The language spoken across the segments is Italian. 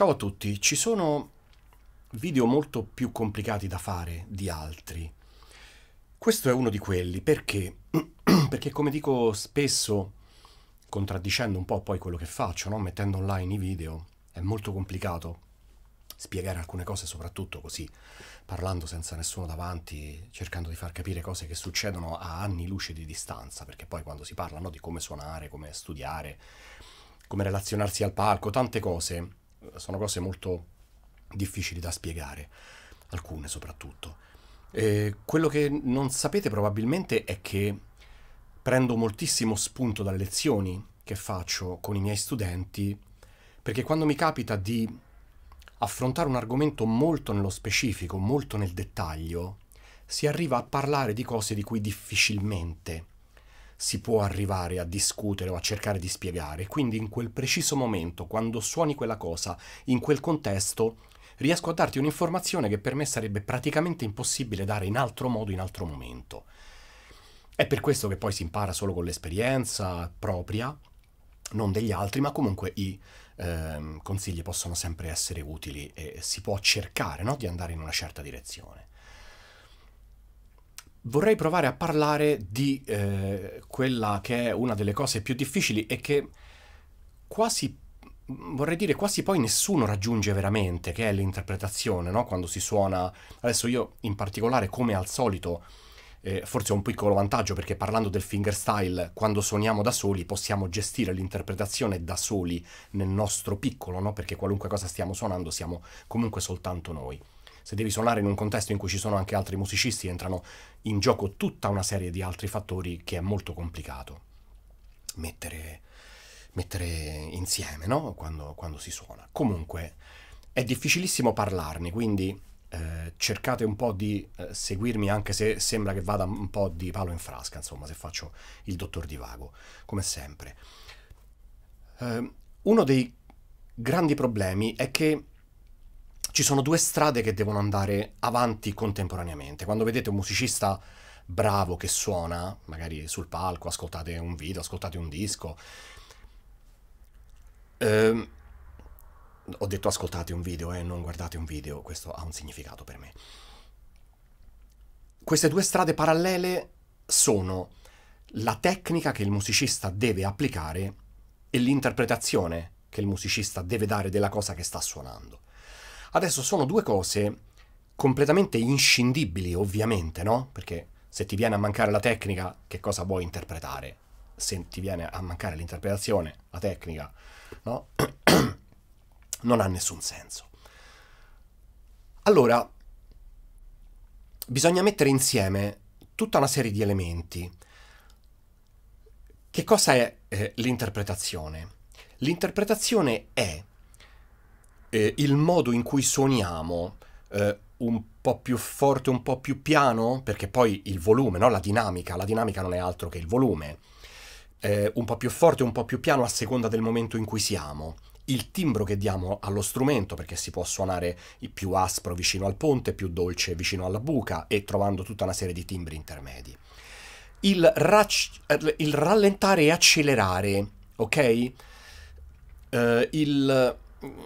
Ciao a tutti, ci sono video molto più complicati da fare di altri. Questo è uno di quelli perché, perché come dico spesso, contraddicendo un po' poi quello che faccio, no? mettendo online i video, è molto complicato spiegare alcune cose, soprattutto così, parlando senza nessuno davanti, cercando di far capire cose che succedono a anni luce di distanza, perché poi quando si parla no, di come suonare, come studiare, come relazionarsi al palco, tante cose, sono cose molto difficili da spiegare, alcune soprattutto. E quello che non sapete probabilmente è che prendo moltissimo spunto dalle lezioni che faccio con i miei studenti, perché quando mi capita di affrontare un argomento molto nello specifico, molto nel dettaglio, si arriva a parlare di cose di cui difficilmente si può arrivare a discutere o a cercare di spiegare. Quindi in quel preciso momento, quando suoni quella cosa, in quel contesto, riesco a darti un'informazione che per me sarebbe praticamente impossibile dare in altro modo, in altro momento. È per questo che poi si impara solo con l'esperienza propria, non degli altri, ma comunque i eh, consigli possono sempre essere utili e si può cercare no, di andare in una certa direzione vorrei provare a parlare di eh, quella che è una delle cose più difficili e che quasi vorrei dire quasi poi nessuno raggiunge veramente, che è l'interpretazione, no? quando si suona. Adesso io in particolare, come al solito, eh, forse ho un piccolo vantaggio perché parlando del fingerstyle, quando suoniamo da soli possiamo gestire l'interpretazione da soli nel nostro piccolo, no? perché qualunque cosa stiamo suonando siamo comunque soltanto noi se devi suonare in un contesto in cui ci sono anche altri musicisti, entrano in gioco tutta una serie di altri fattori che è molto complicato mettere, mettere insieme no? quando, quando si suona. Comunque è difficilissimo parlarne, quindi eh, cercate un po' di eh, seguirmi anche se sembra che vada un po' di palo in frasca, insomma, se faccio il dottor di vago, come sempre. Eh, uno dei grandi problemi è che ci sono due strade che devono andare avanti contemporaneamente. Quando vedete un musicista bravo che suona, magari sul palco, ascoltate un video, ascoltate un disco. Ehm, ho detto ascoltate un video e eh, non guardate un video, questo ha un significato per me. Queste due strade parallele sono la tecnica che il musicista deve applicare e l'interpretazione che il musicista deve dare della cosa che sta suonando. Adesso sono due cose completamente inscindibili, ovviamente, no? Perché se ti viene a mancare la tecnica, che cosa vuoi interpretare? Se ti viene a mancare l'interpretazione, la tecnica, no? non ha nessun senso. Allora, bisogna mettere insieme tutta una serie di elementi. Che cosa è eh, l'interpretazione? L'interpretazione è eh, il modo in cui suoniamo eh, un po' più forte, un po' più piano, perché poi il volume, no? la dinamica, la dinamica non è altro che il volume, eh, un po' più forte, un po' più piano a seconda del momento in cui siamo. Il timbro che diamo allo strumento, perché si può suonare più aspro vicino al ponte, più dolce vicino alla buca e trovando tutta una serie di timbri intermedi. Il, rac- il rallentare e accelerare, ok? Uh, il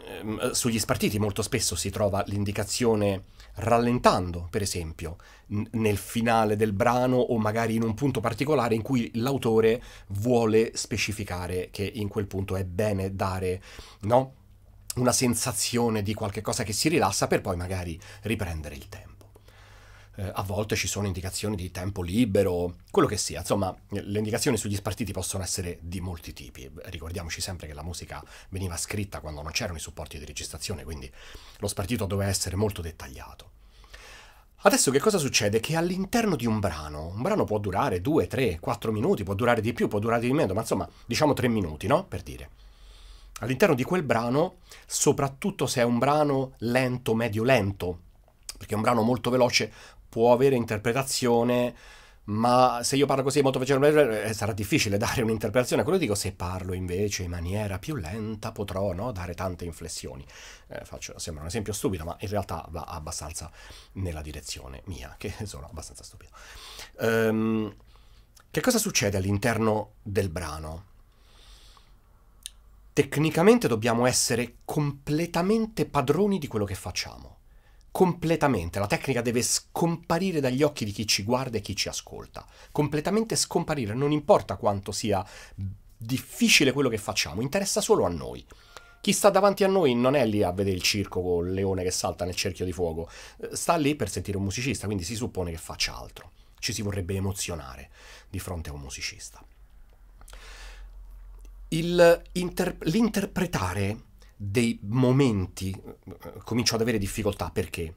Ehm, eh, sugli spartiti molto spesso si trova l'indicazione rallentando, per esempio, nel finale del brano o magari in un punto particolare in cui l'autore vuole specificare che in quel punto è bene dare, no? una sensazione di qualche cosa che si rilassa per poi magari riprendere il tempo eh, a volte ci sono indicazioni di tempo libero, quello che sia, insomma le indicazioni sugli spartiti possono essere di molti tipi, ricordiamoci sempre che la musica veniva scritta quando non c'erano i supporti di registrazione, quindi lo spartito doveva essere molto dettagliato. Adesso che cosa succede? Che all'interno di un brano, un brano può durare 2, 3, 4 minuti, può durare di più, può durare di meno, ma insomma diciamo 3 minuti, no? Per dire. All'interno di quel brano, soprattutto se è un brano lento, medio lento, perché un brano molto veloce può avere interpretazione, ma se io parlo così molto facilmente eh, sarà difficile dare un'interpretazione quello dico se parlo invece in maniera più lenta potrò no, dare tante inflessioni eh, faccio, sembra un esempio stupido ma in realtà va abbastanza nella direzione mia che sono abbastanza stupido um, che cosa succede all'interno del brano? Tecnicamente dobbiamo essere completamente padroni di quello che facciamo completamente, la tecnica deve scomparire dagli occhi di chi ci guarda e chi ci ascolta, completamente scomparire, non importa quanto sia difficile quello che facciamo, interessa solo a noi. Chi sta davanti a noi non è lì a vedere il circo con il leone che salta nel cerchio di fuoco, eh, sta lì per sentire un musicista, quindi si suppone che faccia altro. Ci si vorrebbe emozionare di fronte a un musicista. Il inter- l'interpretare dei momenti eh, comincio ad avere difficoltà perché?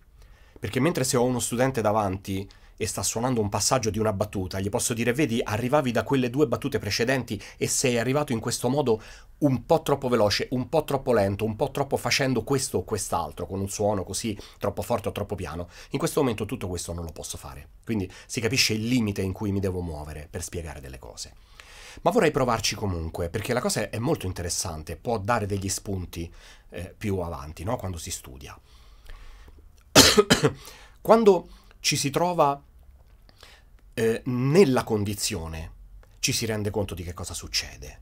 Perché mentre se ho uno studente davanti e sta suonando un passaggio di una battuta, gli posso dire vedi arrivavi da quelle due battute precedenti e sei arrivato in questo modo un po' troppo veloce, un po' troppo lento, un po' troppo facendo questo o quest'altro, con un suono così troppo forte o troppo piano. In questo momento tutto questo non lo posso fare, quindi si capisce il limite in cui mi devo muovere per spiegare delle cose ma vorrei provarci comunque, perché la cosa è molto interessante, può dare degli spunti eh, più avanti, no? quando si studia. quando ci si trova eh, nella condizione, ci si rende conto di che cosa succede.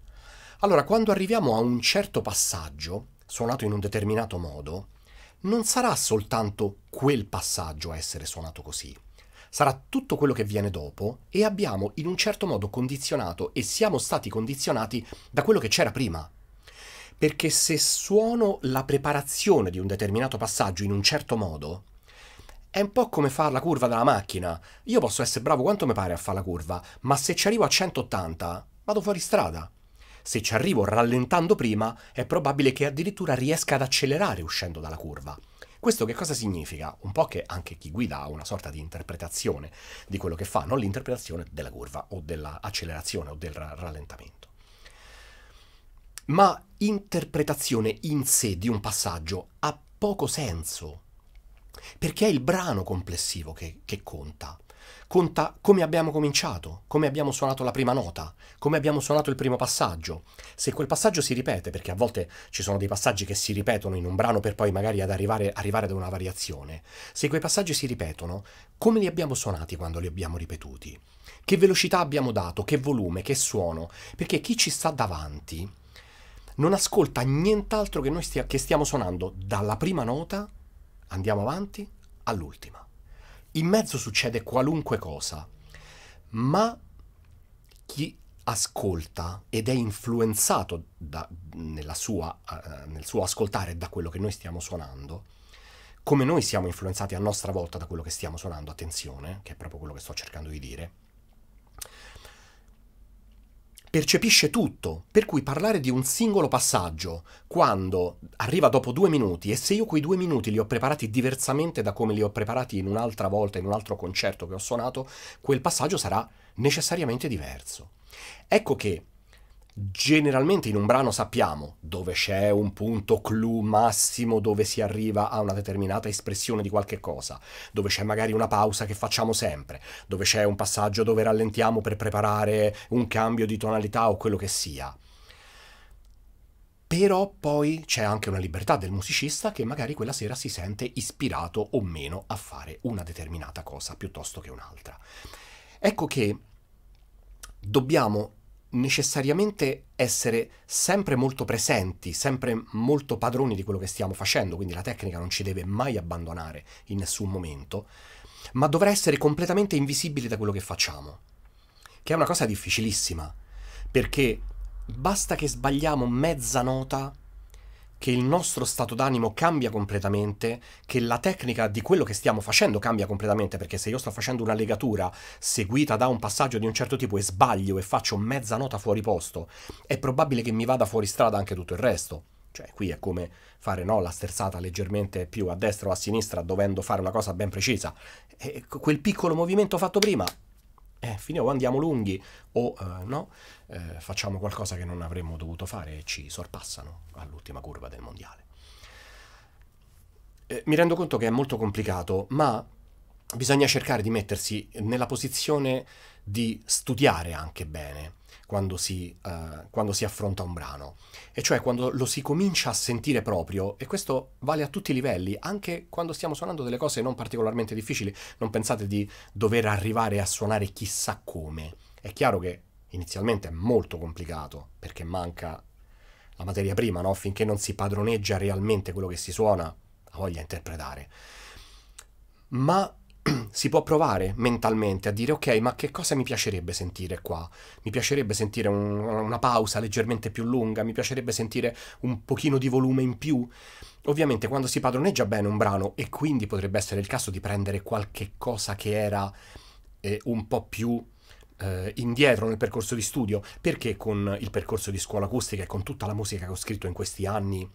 Allora, quando arriviamo a un certo passaggio, suonato in un determinato modo, non sarà soltanto quel passaggio a essere suonato così, sarà tutto quello che viene dopo e abbiamo in un certo modo condizionato e siamo stati condizionati da quello che c'era prima. Perché se suono la preparazione di un determinato passaggio in un certo modo, è un po' come fare la curva della macchina. Io posso essere bravo quanto mi pare a fare la curva, ma se ci arrivo a 180, vado fuori strada. Se ci arrivo rallentando prima, è probabile che addirittura riesca ad accelerare uscendo dalla curva. Questo che cosa significa? Un po' che anche chi guida ha una sorta di interpretazione di quello che fa, non l'interpretazione della curva o dell'accelerazione o del rallentamento. Ma interpretazione in sé di un passaggio ha poco senso, perché è il brano complessivo che, che conta conta come abbiamo cominciato, come abbiamo suonato la prima nota, come abbiamo suonato il primo passaggio. Se quel passaggio si ripete, perché a volte ci sono dei passaggi che si ripetono in un brano per poi magari ad arrivare, arrivare ad una variazione, se quei passaggi si ripetono, come li abbiamo suonati quando li abbiamo ripetuti? Che velocità abbiamo dato, che volume, che suono? Perché chi ci sta davanti non ascolta nient'altro che noi stia, che stiamo suonando dalla prima nota, andiamo avanti, all'ultima. In mezzo succede qualunque cosa, ma chi ascolta ed è influenzato da, sua, uh, nel suo ascoltare da quello che noi stiamo suonando, come noi siamo influenzati a nostra volta da quello che stiamo suonando, attenzione, che è proprio quello che sto cercando di dire, percepisce tutto, per cui parlare di un singolo passaggio quando arriva dopo due minuti e se io quei due minuti li ho preparati diversamente da come li ho preparati in un'altra volta, in un altro concerto che ho suonato, quel passaggio sarà necessariamente diverso. Ecco che generalmente in un brano sappiamo dove c'è un punto clou massimo dove si arriva a una determinata espressione di qualche cosa, dove c'è magari una pausa che facciamo sempre, dove c'è un passaggio dove rallentiamo per preparare un cambio di tonalità o quello che sia. Però poi c'è anche una libertà del musicista che magari quella sera si sente ispirato o meno a fare una determinata cosa piuttosto che un'altra. Ecco che dobbiamo necessariamente essere sempre molto presenti, sempre molto padroni di quello che stiamo facendo, quindi la tecnica non ci deve mai abbandonare in nessun momento, ma dovrà essere completamente invisibile da quello che facciamo, che è una cosa difficilissima, perché basta che sbagliamo mezza nota che il nostro stato d'animo cambia completamente, che la tecnica di quello che stiamo facendo cambia completamente, perché se io sto facendo una legatura seguita da un passaggio di un certo tipo e sbaglio e faccio mezza nota fuori posto, è probabile che mi vada fuori strada anche tutto il resto. Cioè, qui è come fare no, la sterzata leggermente più a destra o a sinistra, dovendo fare una cosa ben precisa. E quel piccolo movimento fatto prima eh, finiamo, andiamo lunghi o eh, no, eh, facciamo qualcosa che non avremmo dovuto fare e ci sorpassano all'ultima curva del mondiale. Eh, mi rendo conto che è molto complicato, ma bisogna cercare di mettersi nella posizione di studiare anche bene quando si, uh, quando si, affronta un brano, e cioè quando lo si comincia a sentire proprio, e questo vale a tutti i livelli, anche quando stiamo suonando delle cose non particolarmente difficili, non pensate di dover arrivare a suonare chissà come. È chiaro che inizialmente è molto complicato, perché manca la materia prima, no? finché non si padroneggia realmente quello che si suona, ha voglia interpretare. Ma si può provare mentalmente a dire ok, ma che cosa mi piacerebbe sentire qua? Mi piacerebbe sentire un, una pausa leggermente più lunga, mi piacerebbe sentire un pochino di volume in più. Ovviamente quando si padroneggia bene un brano e quindi potrebbe essere il caso di prendere qualche cosa che era eh, un po' più eh, indietro nel percorso di studio, perché con il percorso di scuola acustica e con tutta la musica che ho scritto in questi anni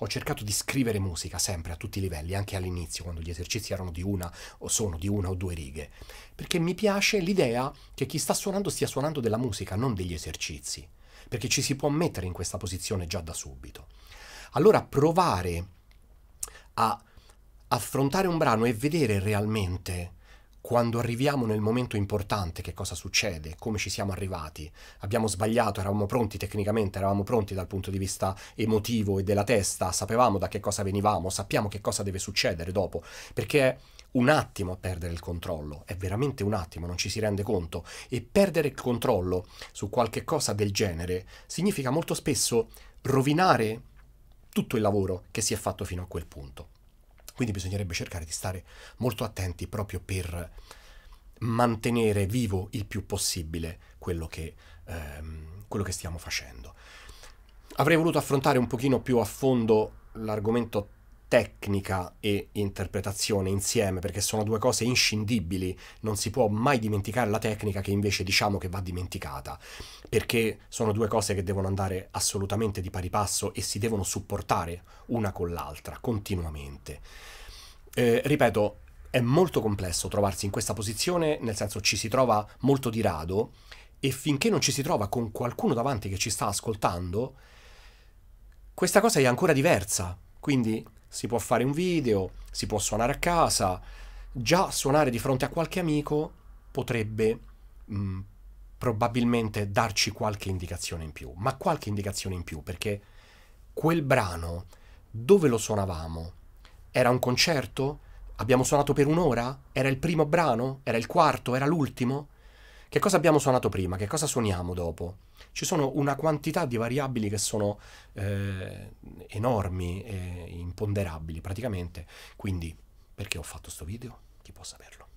ho cercato di scrivere musica sempre a tutti i livelli, anche all'inizio, quando gli esercizi erano di una o sono di una o due righe, perché mi piace l'idea che chi sta suonando stia suonando della musica, non degli esercizi, perché ci si può mettere in questa posizione già da subito. Allora provare a affrontare un brano e vedere realmente quando arriviamo nel momento importante che cosa succede, come ci siamo arrivati, abbiamo sbagliato, eravamo pronti tecnicamente, eravamo pronti dal punto di vista emotivo e della testa, sapevamo da che cosa venivamo, sappiamo che cosa deve succedere dopo, perché è un attimo a perdere il controllo, è veramente un attimo, non ci si rende conto. E perdere il controllo su qualche cosa del genere significa molto spesso rovinare tutto il lavoro che si è fatto fino a quel punto. Quindi bisognerebbe cercare di stare molto attenti proprio per mantenere vivo il più possibile quello che, ehm, quello che stiamo facendo. Avrei voluto affrontare un pochino più a fondo l'argomento tecnica e interpretazione insieme, perché sono due cose inscindibili, non si può mai dimenticare la tecnica che invece diciamo che va dimenticata, perché sono due cose che devono andare assolutamente di pari passo e si devono supportare una con l'altra continuamente. Eh, ripeto, è molto complesso trovarsi in questa posizione, nel senso ci si trova molto di rado e finché non ci si trova con qualcuno davanti che ci sta ascoltando, questa cosa è ancora diversa. Quindi si può fare un video, si può suonare a casa, già suonare di fronte a qualche amico potrebbe mh, mm, probabilmente darci qualche indicazione in più, ma qualche indicazione in più perché quel brano dove lo suonavamo? Era un concerto? Abbiamo suonato per un'ora? Era il primo brano? Era il quarto? Era l'ultimo? Che cosa abbiamo suonato prima? Che cosa suoniamo dopo? Ci sono una quantità di variabili che sono eh, enormi e imponderabili praticamente. Quindi, perché ho fatto questo video? Chi può saperlo?